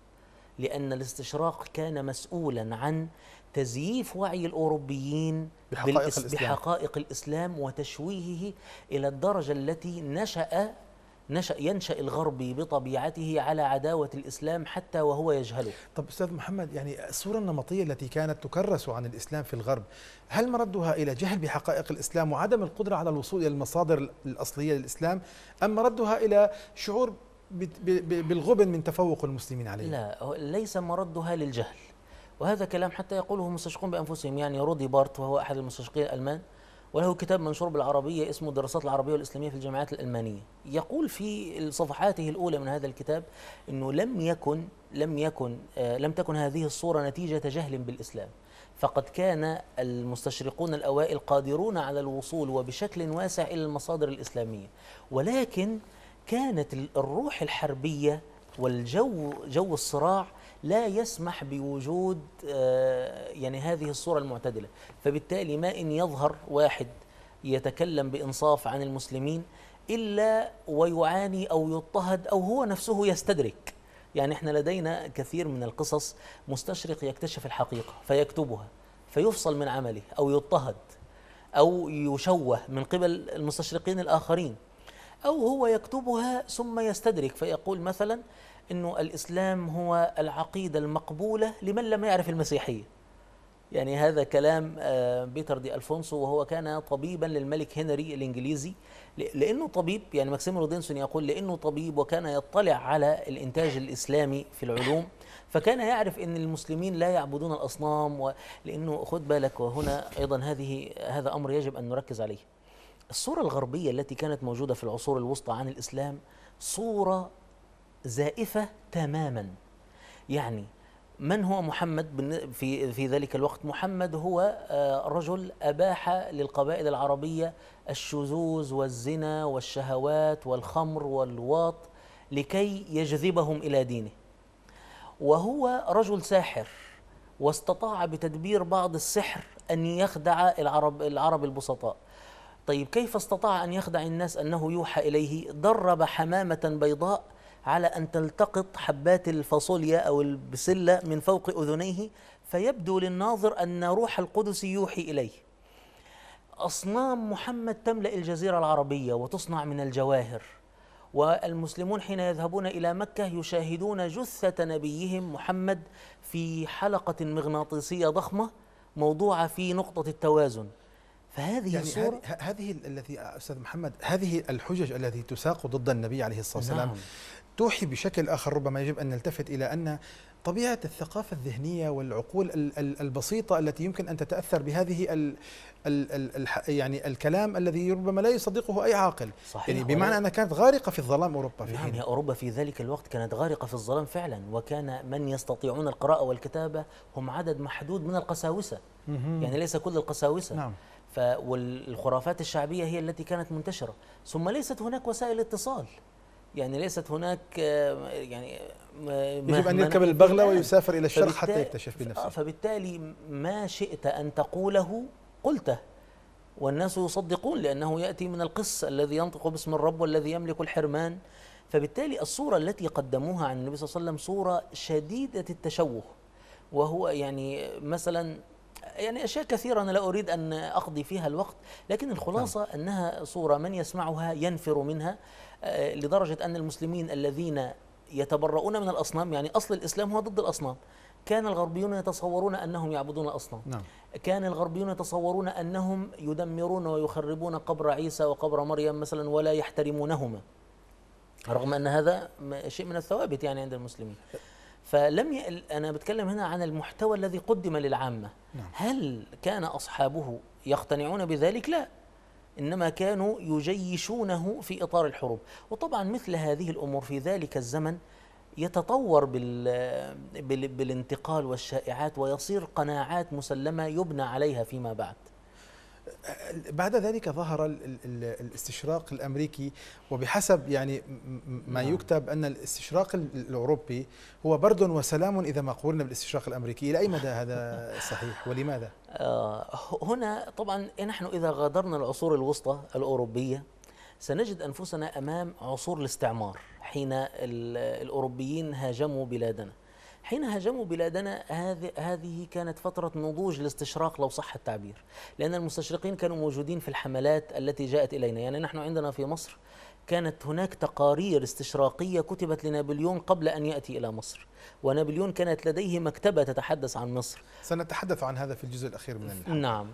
لان الاستشراق كان مسؤولا عن تزييف وعي الاوروبيين بحقائق, الإسلام. بحقائق الاسلام وتشويهه الى الدرجه التي نشا نشأ ينشأ الغربي بطبيعته على عداوة الإسلام حتى وهو يجهله طب أستاذ محمد يعني الصورة النمطية التي كانت تكرس عن الإسلام في الغرب هل مردها إلى جهل بحقائق الإسلام وعدم القدرة على الوصول إلى المصادر الأصلية للإسلام أم مردها إلى شعور بالغبن من تفوق المسلمين عليه لا ليس مردها للجهل وهذا كلام حتى يقوله مستشقون بأنفسهم يعني رودي بارت وهو أحد المستشقين الألمان وله كتاب منشور بالعربية اسمه الدراسات العربية والإسلامية في الجامعات الألمانية يقول في صفحاته الأولى من هذا الكتاب أنه لم يكن لم يكن آه لم تكن هذه الصورة نتيجة جهل بالإسلام فقد كان المستشرقون الأوائل قادرون على الوصول وبشكل واسع إلى المصادر الإسلامية ولكن كانت الروح الحربية والجو جو الصراع لا يسمح بوجود آه، يعني هذه الصورة المعتدلة فبالتالي ما إن يظهر واحد يتكلم بإنصاف عن المسلمين إلا ويعاني أو يضطهد أو هو نفسه يستدرك يعني احنا لدينا كثير من القصص مستشرق يكتشف الحقيقة فيكتبها فيفصل من عمله أو يضطهد أو يشوه من قبل المستشرقين الآخرين أو هو يكتبها ثم يستدرك فيقول مثلا أنه الإسلام هو العقيدة المقبولة لمن لم يعرف المسيحية يعني هذا كلام آه، بيتر دي ألفونسو وهو كان طبيبا للملك هنري الإنجليزي لأنه طبيب يعني ماكسيم رودينسون يقول لأنه طبيب وكان يطلع على الإنتاج الإسلامي في العلوم فكان يعرف أن المسلمين لا يعبدون الأصنام لأنه خد بالك وهنا أيضا هذه هذا أمر يجب أن نركز عليه الصورة الغربية التي كانت موجودة في العصور الوسطى عن الإسلام صورة زائفة تماما يعني من هو محمد في في ذلك الوقت محمد هو آه، رجل اباح للقبائل العربيه الشذوذ والزنا والشهوات والخمر والواط لكي يجذبهم الى دينه وهو رجل ساحر واستطاع بتدبير بعض السحر ان يخدع العرب العرب البسطاء طيب كيف استطاع ان يخدع الناس انه يوحى اليه درب حمامه بيضاء على أن تلتقط حبات الفاصوليا أو البسلة من فوق أذنيه فيبدو للناظر أن روح القدس يوحي إليه أصنام محمد تملأ الجزيرة العربية وتصنع من الجواهر والمسلمون حين يذهبون إلى مكة يشاهدون جثة نبيهم محمد في حلقة مغناطيسية ضخمة موضوعة في نقطة التوازن فهذه يعني الصورة هذه التي أستاذ محمد هذه الحجج التي تساق ضد النبي عليه الصلاة والسلام نعم. توحي بشكل آخر ربما يجب أن نلتفت إلى أن طبيعة الثقافة الذهنية والعقول البسيطة التي يمكن أن تتأثر بهذه ال الـ الـ يعني الكلام الذي ربما لا يصدقه أي عاقل صحيح يعني بمعنى أنها كانت غارقة في الظلام أوروبا في نعم حين. أوروبا في ذلك الوقت كانت غارقة في الظلام فعلا وكان من يستطيعون القراءة والكتابة هم عدد محدود من القساوسة يعني ليس كل القساوسة نعم والخرافات الشعبية هي التي كانت منتشرة ثم ليست هناك وسائل اتصال يعني ليست هناك آه، يعني يجب ان يركب البغله ويسافر الى الشرق حتى يكتشف بنفسه آه، فبالتالي ما شئت ان تقوله قلته والناس يصدقون لانه ياتي من القس الذي ينطق باسم الرب والذي يملك الحرمان فبالتالي الصوره التي قدموها عن النبي صلى الله عليه وسلم صوره شديده التشوه وهو يعني مثلا يعني اشياء كثيره انا لا اريد ان اقضي فيها الوقت لكن الخلاصه نعم. انها صوره من يسمعها ينفر منها آه، لدرجة أن المسلمين الذين يتبرؤون من الأصنام يعني أصل الإسلام هو ضد الأصنام كان الغربيون يتصورون أنهم يعبدون الأصنام نعم. كان الغربيون يتصورون أنهم يدمرون ويخربون قبر عيسى وقبر مريم مثلا ولا يحترمونهما رغم أن هذا شيء من الثوابت يعني عند المسلمين فلم ي... أنا بتكلم هنا عن المحتوى الذي قدم للعامة نعم. هل كان أصحابه يقتنعون بذلك؟ لا إنما كانوا يجيشونه في إطار الحروب وطبعا مثل هذه الأمور في ذلك الزمن يتطور بالانتقال والشائعات ويصير قناعات مسلمة يبنى عليها فيما بعد بعد ذلك ظهر الاستشراق الامريكي وبحسب يعني ما نعم. يكتب ان الاستشراق الاوروبي هو برد وسلام اذا ما قولنا بالاستشراق الامريكي، الى اي مدى هذا صحيح ولماذا؟ آه، هنا طبعا نحن اذا غادرنا العصور الوسطى الاوروبيه سنجد انفسنا امام عصور الاستعمار حين الاوروبيين هاجموا بلادنا. حين هاجموا بلادنا هذه كانت فترة نضوج الاستشراق لو صح التعبير لأن المستشرقين كانوا موجودين في الحملات التي جاءت إلينا يعني نحن عندنا في مصر كانت هناك تقارير استشراقية كتبت لنابليون قبل أن يأتي إلى مصر ونابليون كانت لديه مكتبة تتحدث عن مصر سنتحدث عن هذا في الجزء الأخير من الحلقة نعم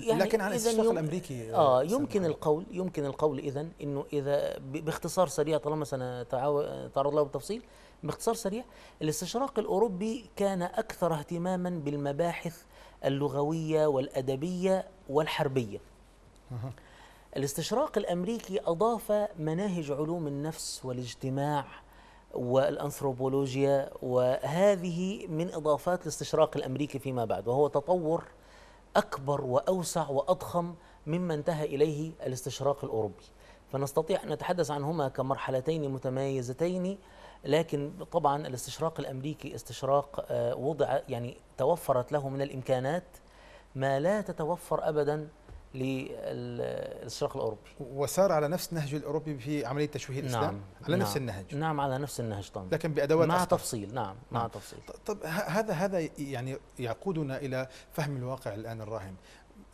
يعني لكن عن الاستشراق الامريكي اه يمكن سنة. القول يمكن القول اذا انه اذا باختصار سريع طالما سنتعرض له بالتفصيل باختصار سريع الاستشراق الأوروبي كان أكثر اهتماما بالمباحث اللغوية والأدبية والحربية الاستشراق الأمريكي أضاف مناهج علوم النفس والاجتماع والأنثروبولوجيا وهذه من إضافات الاستشراق الأمريكي فيما بعد وهو تطور أكبر وأوسع وأضخم مما انتهى إليه الاستشراق الأوروبي فنستطيع أن نتحدث عنهما كمرحلتين متميزتين لكن طبعا الاستشراق الامريكي استشراق آه، وضع يعني توفرت له من الامكانات ما لا تتوفر ابدا للاستشراق الاوروبي وسار على نفس نهج الاوروبي في عمليه تشويه نعم، الاسلام نعم على نعم نفس النهج نعم على نفس النهج طبعا لكن بادوات مع أصدر. تفصيل نعم مع نعم. تفصيل طب هذا هذا يعني يقودنا الى فهم الواقع الان الراهن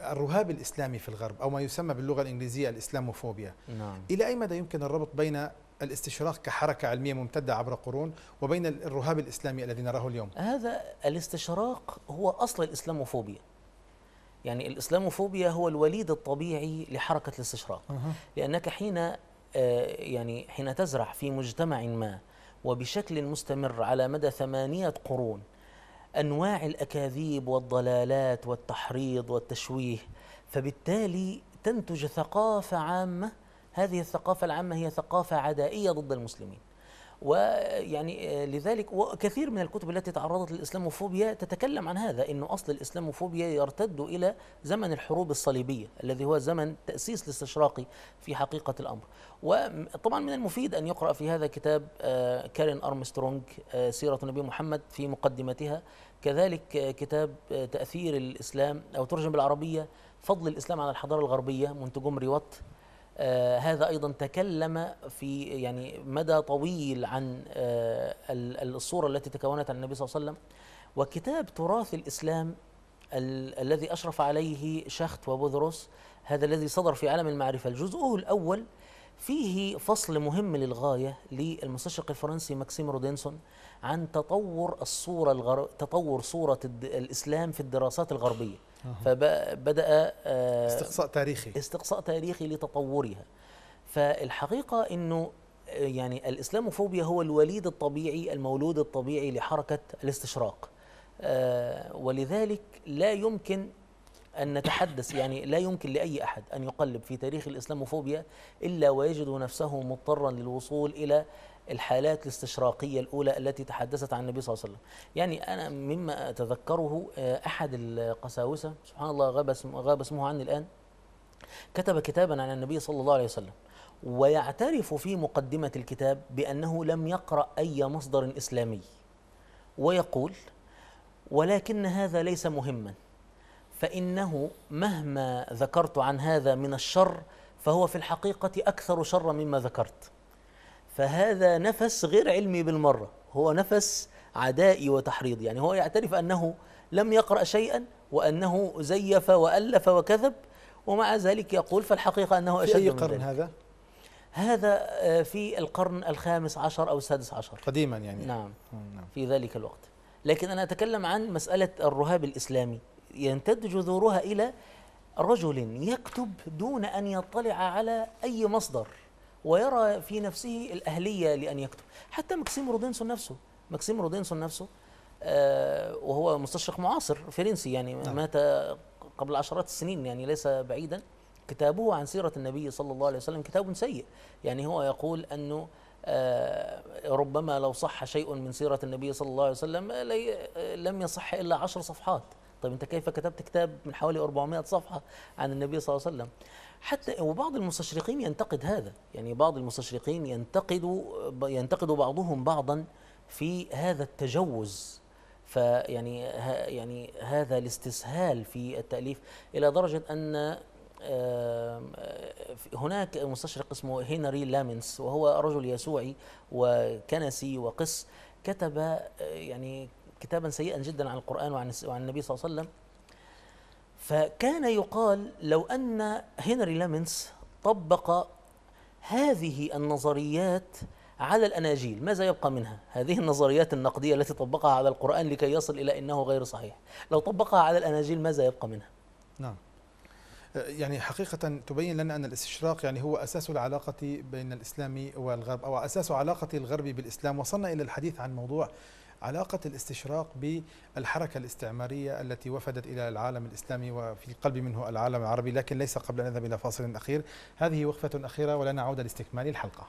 الرهاب الاسلامي في الغرب او ما يسمى باللغه الانجليزيه الاسلاموفوبيا نعم. الى اي مدى يمكن الربط بين الاستشراق كحركة علمية ممتدة عبر قرون وبين الرهاب الإسلامي الذي نراه اليوم هذا الاستشراق هو أصل الإسلاموفوبيا يعني الإسلاموفوبيا هو الوليد الطبيعي لحركة الاستشراق لأنك حين آه، يعني حين تزرع في مجتمع ما وبشكل مستمر على مدى ثمانية قرون أنواع الأكاذيب والضلالات والتحريض والتشويه فبالتالي تنتج ثقافة عامة هذه الثقافة العامة هي ثقافة عدائية ضد المسلمين ويعني آه، لذلك وكثير من الكتب التي تعرضت للإسلاموفوبيا تتكلم عن هذا أنه أصل الإسلاموفوبيا يرتد إلى زمن الحروب الصليبية الذي هو زمن تأسيس الاستشراقي في حقيقة الأمر وطبعا من المفيد أن يقرأ في هذا كتاب آه، كارين أرمسترونج آه، سيرة النبي محمد في مقدمتها كذلك كتاب تأثير الإسلام أو ترجم بالعربية فضل الإسلام على الحضارة الغربية منتجم ريوات آه، هذا ايضا تكلم في يعني مدى طويل عن آه، الصوره التي تكونت عن النبي صلى الله عليه وسلم وكتاب تراث الاسلام الذي اشرف عليه شخت وبوذروس هذا الذي صدر في عالم المعرفه الجزء الاول فيه فصل مهم للغاية للمستشرق الفرنسي ماكسيم رودينسون عن تطور الصورة الغر... تطور صورة الد... الإسلام في الدراسات الغربية فبدأ آ... آه، استقصاء تاريخي استقصاء تاريخي لتطورها فالحقيقة أنه آه، يعني الإسلاموفوبيا هو الوليد الطبيعي المولود الطبيعي لحركة الاستشراق آ... آه، ولذلك لا يمكن أن نتحدث يعني لا يمكن لأي أحد أن يقلب في تاريخ الإسلاموفوبيا إلا ويجد نفسه مضطرا للوصول إلى الحالات الاستشراقية الأولى التي تحدثت عن النبي صلى الله عليه وسلم يعني أنا مما أتذكره آه، أحد القساوسة سبحان الله غاب, اسم غاب اسمه عني الآن كتب كتابا عن النبي صلى الله عليه وسلم ويعترف في مقدمة الكتاب بأنه لم يقرأ أي مصدر إسلامي ويقول ولكن هذا ليس مهما فإنه مهما ذكرت عن هذا من الشر فهو في الحقيقة أكثر شرا مما ذكرت فهذا نفس غير علمي بالمرة هو نفس عدائي وتحريض يعني هو يعترف أنه لم يقرأ شيئا وأنه زيف وألف وكذب ومع ذلك يقول فالحقيقة أنه أشد في أي قرن من هذا؟ هذا آه، في القرن الخامس عشر أو السادس عشر قديما يعني نعم. نعم في ذلك الوقت لكن أنا أتكلم عن مسألة الرهاب الإسلامي يمتد جذورها إلى رجل يكتب دون أن يطلع على أي مصدر ويرى في نفسه الأهلية لأن يكتب حتى مكسيم رودينسون نفسه مكسيم رودينسون نفسه آه، وهو مستشرق معاصر فرنسي يعني نعم. مات قبل عشرات السنين يعني ليس بعيدا كتابه عن سيرة النبي صلى الله عليه وسلم كتاب سيء يعني هو يقول أنه آه، ربما لو صح شيء من سيرة النبي صلى الله عليه وسلم لم يصح إلا عشر صفحات طب انت كيف كتبت كتاب من حوالي 400 صفحه عن النبي صلى الله عليه وسلم حتى وبعض المستشرقين ينتقد هذا يعني بعض المستشرقين ينتقد ينتقد بعضهم بعضا في هذا التجوز فيعني يعني هذا الاستسهال في التاليف الى درجه ان هناك مستشرق اسمه هنري لامنس وهو رجل يسوعي وكنسي وقس كتب يعني كتابا سيئا جدا عن القرآن وعن وعن النبي صلى الله عليه وسلم فكان يقال لو أن هنري لامنس طبق هذه النظريات على الأناجيل ماذا يبقى منها؟ هذه النظريات النقدية التي طبقها على القرآن لكي يصل إلى أنه غير صحيح لو طبقها على الأناجيل ماذا يبقى منها؟ نعم أه، يعني حقيقة تبين لنا أن الاستشراق يعني هو أساس العلاقة بين الإسلام والغرب أو أساس علاقة الغرب بالإسلام وصلنا إلى الحديث عن موضوع علاقة الاستشراق بالحركة الاستعمارية التي وفدت إلى العالم الإسلامي وفي القلب منه العالم العربي لكن ليس قبل أن نذهب إلى فاصل أخير هذه وقفة أخيرة ولنعود لاستكمال الحلقة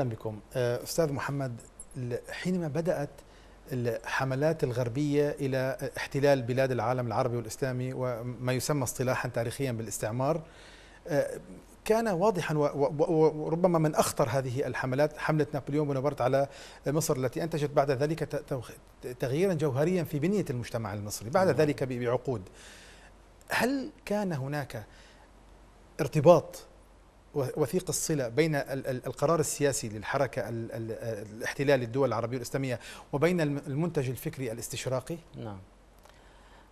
أهلا بكم آه، أستاذ محمد حينما بدأت الحملات الغربية إلى احتلال بلاد العالم العربي والإسلامي وما يسمى اصطلاحا تاريخيا بالاستعمار آه، كان واضحا وربما من أخطر هذه الحملات حملة نابليون بونابرت على مصر التي أنتجت بعد ذلك تغييرا جوهريا في بنية المجتمع المصري بعد نعم. ذلك بعقود هل كان هناك ارتباط وثيق الصلة بين القرار السياسي للحركة الاحتلال الدول العربية والإسلامية وبين المنتج الفكري الاستشراقي؟ نعم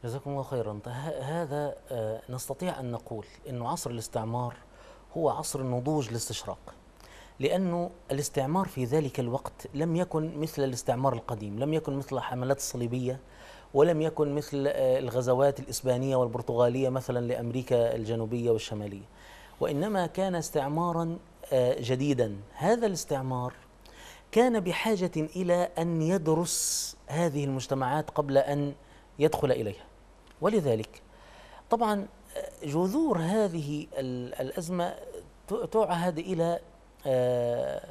جزاكم الله خيرا هذا آه، نستطيع أن نقول أن عصر الاستعمار هو عصر النضوج الاستشراق لأنه الاستعمار في ذلك الوقت لم يكن مثل الاستعمار القديم لم يكن مثل الحملات الصليبية ولم يكن مثل آه، الغزوات الإسبانية والبرتغالية مثلا لأمريكا الجنوبية والشمالية وإنما كان استعمارا آه، جديدا هذا الاستعمار كان بحاجة إلى أن يدرس هذه المجتمعات قبل أن يدخل إليها ولذلك طبعا آه، جذور هذه الأزمة تعهد إلى آه،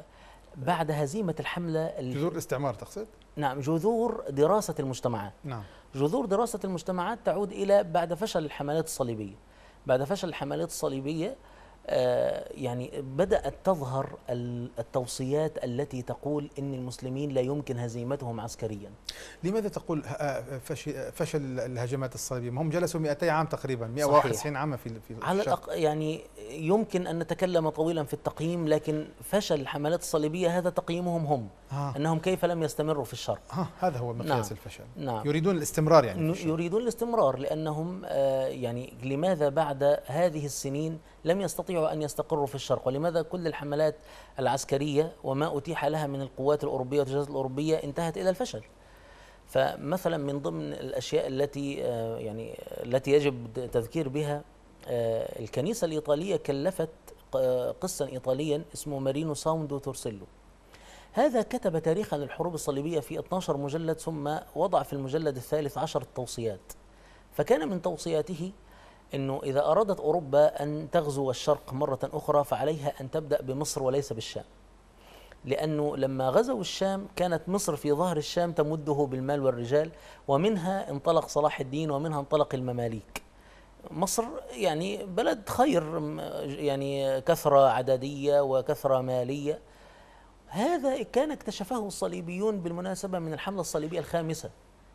بعد هزيمة الحملة جذور الاستعمار تقصد؟ نعم جذور دراسة المجتمعات نعم جذور دراسة المجتمعات تعود إلى بعد فشل الحملات الصليبية بعد فشل الحملات الصليبية آه، يعني بدأت تظهر التوصيات التي تقول أن المسلمين لا يمكن هزيمتهم عسكريا لماذا تقول آه، فشل الهجمات الصليبية هم جلسوا 200 عام تقريبا 191 عام في في على الأق... يعني يمكن أن نتكلم طويلا في التقييم لكن فشل الحملات الصليبية هذا تقييمهم هم آه. أنهم كيف لم يستمروا في الشرق آه هذا هو مقياس نعم. الفشل نعم. يريدون الاستمرار يعني يريدون الاستمرار لأنهم آه، يعني لماذا بعد هذه السنين لم يستطيعوا أن يستقروا في الشرق ولماذا كل الحملات العسكرية وما أتيح لها من القوات الأوروبية والتجهيزات الأوروبية انتهت إلى الفشل فمثلا من ضمن الأشياء التي آه، يعني التي يجب تذكير بها آه، الكنيسة الإيطالية كلفت آه، قسا إيطاليا اسمه مارينو ساوندو تورسيلو هذا كتب تاريخا للحروب الصليبية في 12 مجلد ثم وضع في المجلد الثالث عشر التوصيات فكان من توصياته أنه إذا أرادت أوروبا أن تغزو الشرق مرة أخرى فعليها أن تبدأ بمصر وليس بالشام لأنه لما غزوا الشام كانت مصر في ظهر الشام تمده بالمال والرجال ومنها انطلق صلاح الدين ومنها انطلق المماليك مصر يعني بلد خير يعني كثرة عددية وكثرة مالية هذا كان اكتشفه الصليبيون بالمناسبة من الحملة الصليبية الخامسة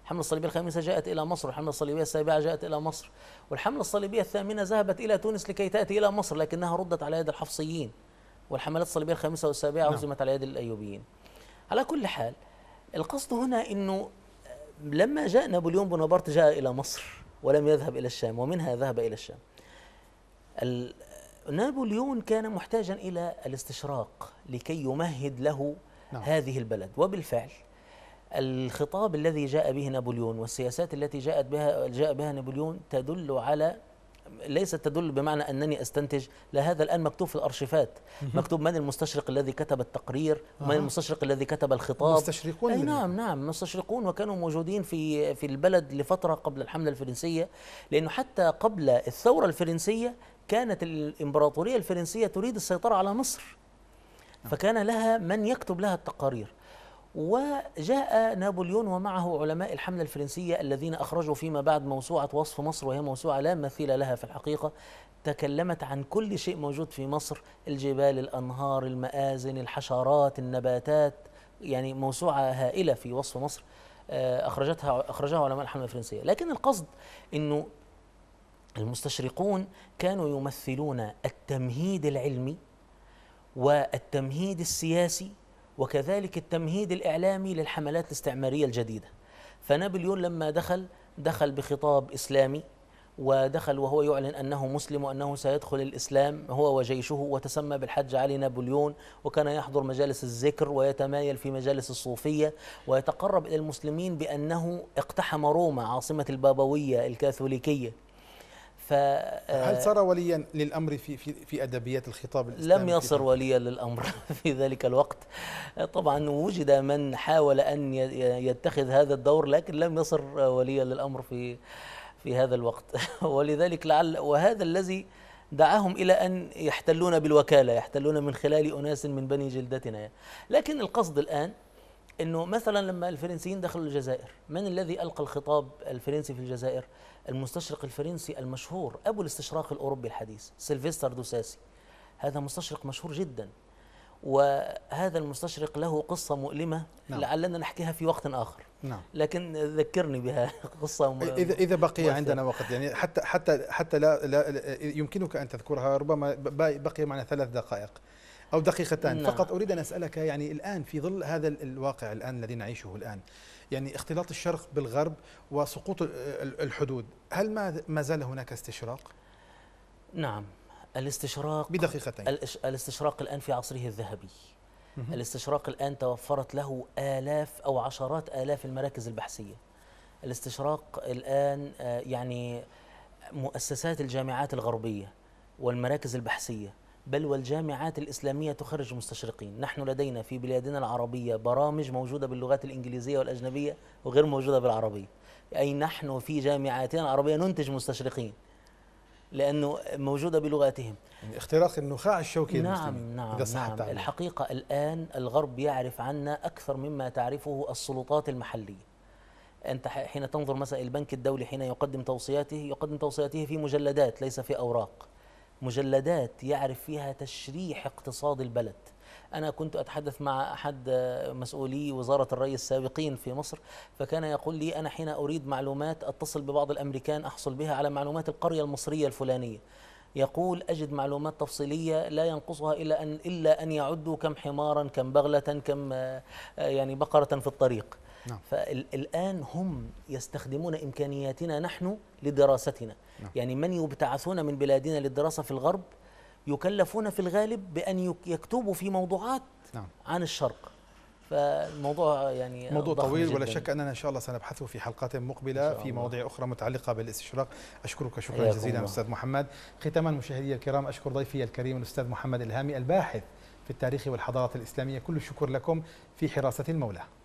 الحملة الصليبية الخامسة جاءت إلى مصر والحملة الصليبية السابعة جاءت إلى مصر والحملة الصليبية الثامنة ذهبت إلى تونس لكي تأتي إلى مصر لكنها ردت على يد الحفصيين والحملات الصليبية الخامسة والسابعة هزمت نعم. على يد الأيوبيين على كل حال القصد هنا أنه لما جاء نابليون بونابرت جاء إلى مصر ولم يذهب إلى الشام ومنها ذهب إلى الشام نابليون كان محتاجا إلى الاستشراق لكي يمهد له نعم. هذه البلد وبالفعل الخطاب الذي جاء به نابليون والسياسات التي جاءت بها جاء بها نابليون تدل على ليست تدل بمعنى انني استنتج لا هذا الان مكتوب في الارشيفات مكتوب من المستشرق الذي كتب التقرير ومن المستشرق الذي كتب الخطاب مستشرقون أي نعم نعم مستشرقون وكانوا موجودين في في البلد لفتره قبل الحمله الفرنسيه لانه حتى قبل الثوره الفرنسيه كانت الامبراطوريه الفرنسيه تريد السيطره على مصر نعم. فكان لها من يكتب لها التقارير وجاء نابليون ومعه علماء الحملة الفرنسية الذين أخرجوا فيما بعد موسوعة وصف مصر وهي موسوعة لا مثيل لها في الحقيقة تكلمت عن كل شيء موجود في مصر الجبال الأنهار المآذن الحشرات النباتات يعني موسوعة هائلة في وصف مصر آه، أخرجتها أخرجها علماء الحملة الفرنسية لكن القصد أنه المستشرقون كانوا يمثلون التمهيد العلمي والتمهيد السياسي وكذلك التمهيد الإعلامي للحملات الاستعمارية الجديدة فنابليون لما دخل دخل بخطاب إسلامي ودخل وهو يعلن أنه مسلم وأنه سيدخل الإسلام هو وجيشه وتسمى بالحج علي نابليون وكان يحضر مجالس الذكر ويتمايل في مجالس الصوفية ويتقرب إلى المسلمين بأنه اقتحم روما عاصمة البابوية الكاثوليكية هل صار آه، وليا للامر في في في ادبيات الخطاب الاسلامي؟ لم يصر وليا للامر في ذلك الوقت آه، طبعا وجد من حاول ان يتخذ هذا الدور لكن لم يصر وليا للامر في في هذا الوقت ولذلك لعل وهذا الذي دعاهم إلى أن يحتلون بالوكالة يحتلون من خلال أناس من بني جلدتنا لكن القصد الآن أنه مثلا لما الفرنسيين دخلوا الجزائر من الذي ألقى الخطاب الفرنسي في الجزائر؟ المستشرق الفرنسي المشهور أبو الاستشراق الأوروبي الحديث سيلفستر دوساسي هذا مستشرق مشهور جدا وهذا المستشرق له قصة مؤلمة نعم. لعلنا نحكيها في وقت آخر نعم. لكن ذكرني بها قصة م... إذا إذا بقي مؤثر. عندنا وقت يعني حتى حتى حتى لا, لا يمكنك أن تذكرها ربما بقي معنا ثلاث دقائق أو دقيقتان نعم. فقط أريد أن أسألك يعني الآن في ظل هذا الواقع الآن الذي نعيشه الآن يعني اختلاط الشرق بالغرب وسقوط الحدود هل ما زال هناك استشراق؟ نعم الاستشراق بدقيقتين الاستشراق الآن في عصره الذهبي الاستشراق الآن توفرت له آلاف أو عشرات آلاف المراكز البحثية الاستشراق الآن آه، يعني مؤسسات الجامعات الغربية والمراكز البحثية بل والجامعات الإسلامية تخرج مستشرقين نحن لدينا في بلادنا العربية برامج موجودة باللغات الإنجليزية والأجنبية وغير موجودة بالعربية أي نحن في جامعاتنا العربية ننتج مستشرقين لأنه موجودة بلغاتهم يعني اختراق النخاع الشوكي نعم نعم, إذا صح نعم الحقيقة الآن الغرب يعرف عنا أكثر مما تعرفه السلطات المحلية أنت حين تنظر مثلا البنك الدولي حين يقدم توصياته يقدم توصياته في مجلدات ليس في أوراق مجلدات يعرف فيها تشريح اقتصاد البلد أنا كنت أتحدث مع أحد مسؤولي وزارة الري السابقين في مصر فكان يقول لي أنا حين أريد معلومات أتصل ببعض الأمريكان أحصل بها على معلومات القرية المصرية الفلانية يقول أجد معلومات تفصيلية لا ينقصها إلا أن إلا أن يعدوا كم حمارا كم بغلة كم آه، يعني بقرة في الطريق نعم. فالآن هم يستخدمون إمكانياتنا نحن لدراستنا نعم. يعني من يبتعثون من بلادنا للدراسة في الغرب يكلفون في الغالب بأن يكتبوا في موضوعات نعم. عن الشرق فالموضوع يعني موضوع طويل جداً. ولا شك اننا ان شاء الله سنبحثه في حلقات مقبله في مواضيع اخرى متعلقه بالاستشراق اشكرك شكرا جزيلا الله. استاذ محمد ختاما مشاهدي الكرام اشكر ضيفي الكريم الاستاذ محمد الهامي الباحث في التاريخ والحضاره الاسلاميه كل الشكر لكم في حراسه المولى